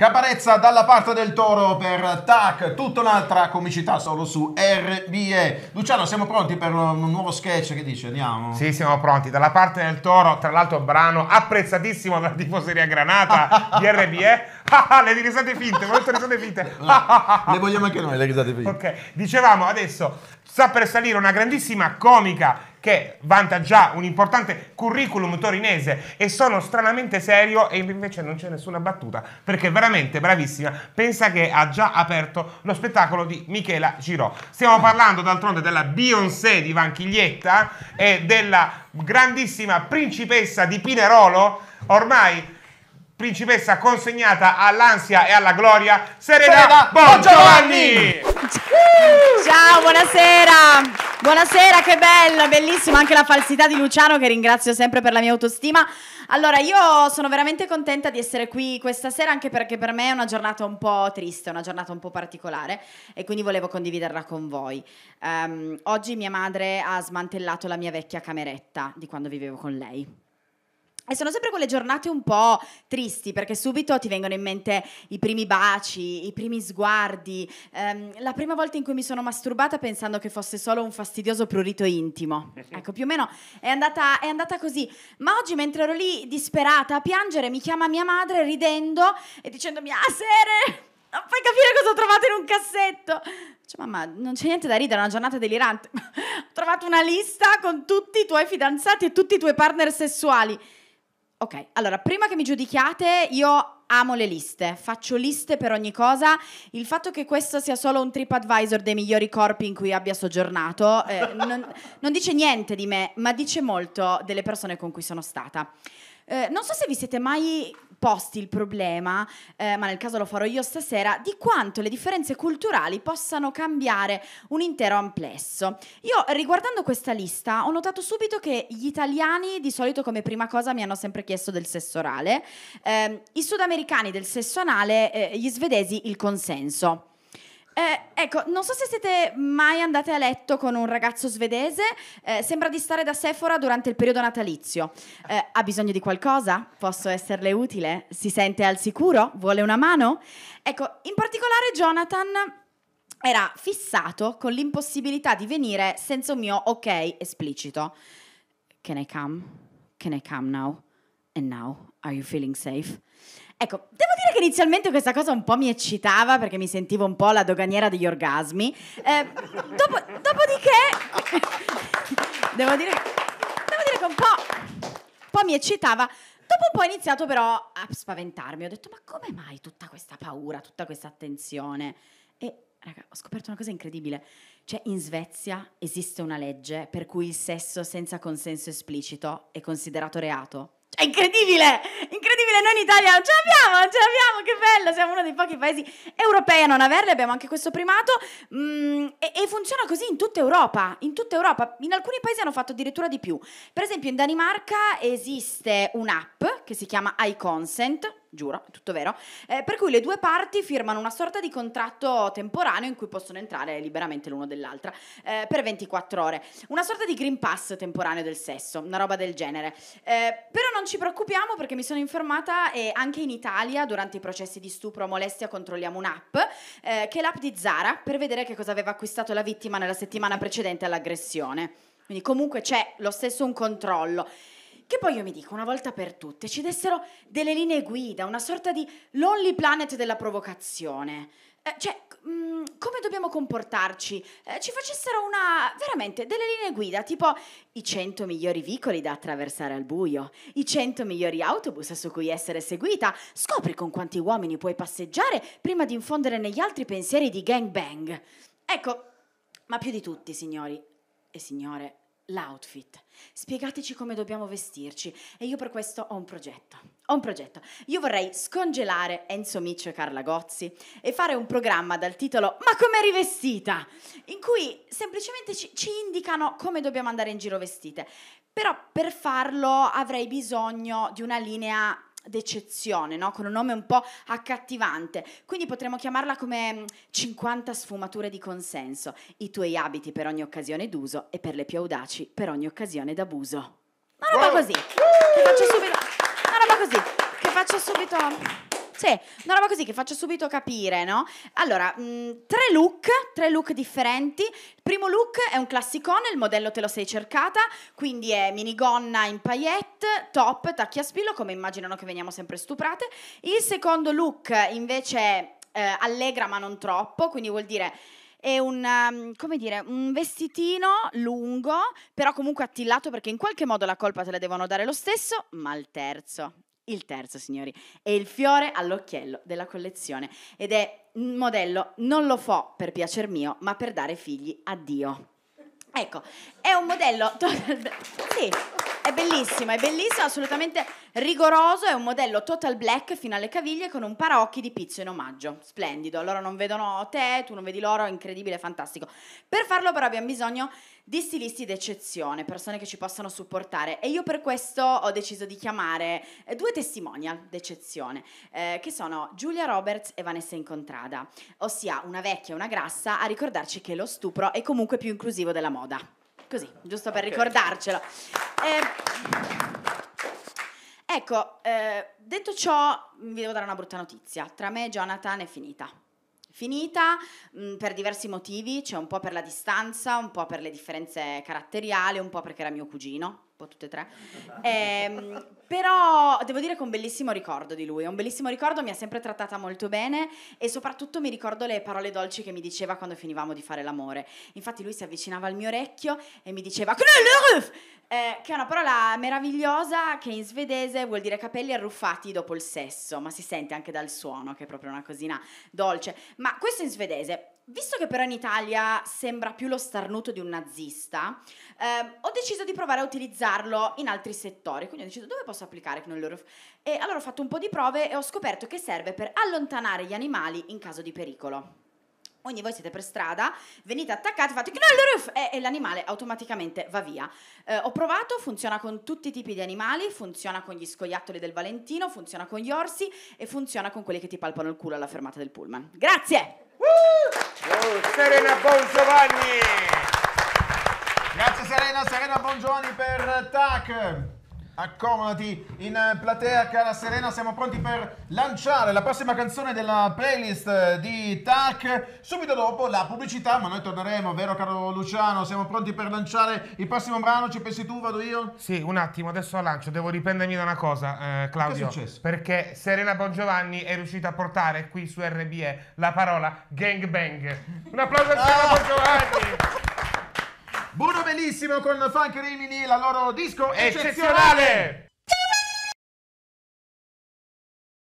Caparezza dalla parte del toro per TAC, tutta un'altra comicità solo su RBE. Luciano, siamo pronti per un nuovo sketch? Che dice, Andiamo? Sì, siamo pronti. Dalla parte del toro, tra l'altro, brano apprezzatissimo dalla tifoseria Granata di RBE. Ah, ah, le risate finte, molte risate finte. no, le vogliamo anche noi, le risate finte. Ok, dicevamo adesso sta per salire una grandissima comica che vanta già un importante curriculum torinese e sono stranamente serio e invece non c'è nessuna battuta perché veramente bravissima pensa che ha già aperto lo spettacolo di Michela Girò stiamo ah. parlando d'altronde della Beyoncé di Vanchiglietta e della grandissima principessa di Pinerolo ormai principessa consegnata all'ansia e alla gloria Serena, Serena Bongiovanni Ciao buonasera Buonasera, che bella, bellissima anche la falsità di Luciano che ringrazio sempre per la mia autostima. Allora, io sono veramente contenta di essere qui questa sera anche perché per me è una giornata un po' triste, una giornata un po' particolare e quindi volevo condividerla con voi. Um, oggi mia madre ha smantellato la mia vecchia cameretta di quando vivevo con lei. E sono sempre quelle giornate un po' tristi perché subito ti vengono in mente i primi baci, i primi sguardi, ehm, la prima volta in cui mi sono masturbata pensando che fosse solo un fastidioso prurito intimo. Ecco, più o meno è andata, è andata così. Ma oggi mentre ero lì disperata a piangere mi chiama mia madre ridendo e dicendomi ah Sere, non fai capire cosa ho trovato in un cassetto. Cioè, mamma, non c'è niente da ridere, è una giornata delirante. ho trovato una lista con tutti i tuoi fidanzati e tutti i tuoi partner sessuali. Ok, allora prima che mi giudichiate, io amo le liste, faccio liste per ogni cosa. Il fatto che questo sia solo un trip advisor dei migliori corpi in cui abbia soggiornato eh, non, non, dice niente di me, ma dice molto delle persone con cui sono stata. Eh, non so se vi siete mai posti il problema, eh, ma nel caso lo farò io stasera, di quanto le differenze culturali possano cambiare un intero amplesso. Io riguardando questa lista ho notato subito che gli italiani di solito come prima cosa mi hanno sempre chiesto del sesso orale, eh, i sudamericani del sesso anale, eh, gli svedesi il consenso. Eh, ecco, non so se siete mai andate a letto con un ragazzo svedese, eh, sembra di stare da Sephora durante il periodo natalizio. Eh, ha bisogno di qualcosa? Posso esserle utile? Si sente al sicuro? Vuole una mano? Ecco, in particolare Jonathan era fissato con l'impossibilità di venire senza un mio ok esplicito. Can I come? Can I come now? And now, are you feeling safe? Ecco, devo dire che inizialmente questa cosa un po' mi eccitava perché mi sentivo un po' la doganiera degli orgasmi. Eh, dopo, dopodiché, devo, dire, devo dire che un po', un po' mi eccitava. Dopo un po' ho iniziato però a spaventarmi, ho detto ma come mai tutta questa paura, tutta questa attenzione? E raga, ho scoperto una cosa incredibile. Cioè, in Svezia esiste una legge per cui il sesso senza consenso esplicito è considerato reato. È cioè, incredibile, incredibile, noi in Italia ce l'abbiamo, ce l'abbiamo, che bello, siamo uno dei pochi paesi europei a non averle, abbiamo anche questo primato mm, e, e, funziona così in tutta Europa, in tutta Europa, in alcuni paesi hanno fatto addirittura di più, per esempio in Danimarca esiste un'app che si chiama iConsent, giuro, è tutto vero, eh, per cui le due parti firmano una sorta di contratto temporaneo in cui possono entrare liberamente l'uno dell'altra eh, per 24 ore, una sorta di green pass temporaneo del sesso, una roba del genere. Eh, però non ci preoccupiamo perché mi sono informata e anche in Italia durante i processi di stupro o molestia controlliamo un'app, eh, che è l'app di Zara, per vedere che cosa aveva acquistato la vittima nella settimana precedente all'aggressione. Quindi comunque c'è lo stesso un controllo che poi io mi dico una volta per tutte, ci dessero delle linee guida, una sorta di Lonely Planet della provocazione. Eh, cioè, mh, mm, come dobbiamo comportarci? Eh, ci facessero una, veramente, delle linee guida, tipo i 100 migliori vicoli da attraversare al buio, i 100 migliori autobus su cui essere seguita, scopri con quanti uomini puoi passeggiare prima di infondere negli altri pensieri di gangbang. Ecco, ma più di tutti, signori e signore, l'outfit. Spiegateci come dobbiamo vestirci e io per questo ho un progetto. Ho un progetto. Io vorrei scongelare Enzo Miccio e Carla Gozzi e fare un programma dal titolo Ma com'è rivestita? In cui semplicemente ci, ci indicano come dobbiamo andare in giro vestite. Però per farlo avrei bisogno di una linea d'eccezione, no? con un nome un po' accattivante. Quindi potremmo chiamarla come 50 mm, sfumature di consenso, i tuoi abiti per ogni occasione d'uso e per le più audaci per ogni occasione d'abuso. Una roba wow. così, che faccio subito, una roba così, che faccio subito... Sì, una roba così che faccio subito capire, no? Allora, mh, mm, tre look, tre look differenti. Il primo look è un classicone, il modello te lo sei cercata, quindi è minigonna in paillette, top, tacchi a spillo, come immaginano che veniamo sempre stuprate. Il secondo look invece è eh, allegra ma non troppo, quindi vuol dire è un, um, come dire, un vestitino lungo, però comunque attillato perché in qualche modo la colpa te la devono dare lo stesso, ma il terzo il terzo, signori, è il fiore all'occhiello della collezione ed è un modello non lo fo per piacer mio, ma per dare figli a Dio. Ecco, è un modello... Sì, è bellissima, è bellissimo, assolutamente rigoroso, è un modello total black fino alle caviglie con un paraocchi di pizzo in omaggio, splendido, loro non vedono te, tu non vedi loro, è incredibile, fantastico. Per farlo però abbiamo bisogno di stilisti d'eccezione, persone che ci possano supportare e io per questo ho deciso di chiamare eh, due testimonial d'eccezione, eh, che sono Giulia Roberts e Vanessa Incontrada, ossia una vecchia e una grassa a ricordarci che lo stupro è comunque più inclusivo della moda. Così, giusto per okay. ricordarcelo. Eh, ecco, eh, detto ciò, mm, vi devo dare una brutta notizia. Tra me e Jonathan è finita finita mh, mm, per diversi motivi, cioè un po' per la distanza, un po' per le differenze caratteriali, un po' perché era mio cugino po' tutte e tre. Eh, però devo dire che un bellissimo ricordo di lui, un bellissimo ricordo, mi ha sempre trattata molto bene e soprattutto mi ricordo le parole dolci che mi diceva quando finivamo di fare l'amore. Infatti lui si avvicinava al mio orecchio e mi diceva eh, che è una parola meravigliosa che in svedese vuol dire capelli arruffati dopo il sesso, ma si sente anche dal suono che è proprio una cosina dolce. Ma questo in svedese, Visto che però in Italia sembra più lo starnuto di un nazista, ehm, ho deciso di provare a utilizzarlo in altri settori, quindi ho deciso dove posso applicare Knollurf. E allora ho fatto un po' di prove e ho scoperto che serve per allontanare gli animali in caso di pericolo. Quindi voi siete per strada, venite attaccati, fate Knollurf e, e l'animale automaticamente va via. Eh, ho provato, funziona con tutti i tipi di animali, funziona con gli scoiattoli del Valentino, funziona con gli orsi e funziona con quelli che ti palpano il culo alla fermata del pullman. Grazie! Uh! Serena Bongiovanni. Grazie Serena, Serena Bongiovanni per TAC accomodati in platea, cara Serena, siamo pronti per lanciare la prossima canzone della playlist di TAC, subito dopo la pubblicità, ma noi torneremo, vero caro Luciano, siamo pronti per lanciare il prossimo brano, ci pensi tu, vado io? Sì, un attimo, adesso lancio, devo riprendermi da una cosa, eh, Claudio, perché Serena Bongiovanni è riuscita a portare qui su RBE la parola gangbang, un applauso a Serena ah! Bongiovanni! Buono benissimo con Funk Rimini, la loro disco eccezionale. eccezionale.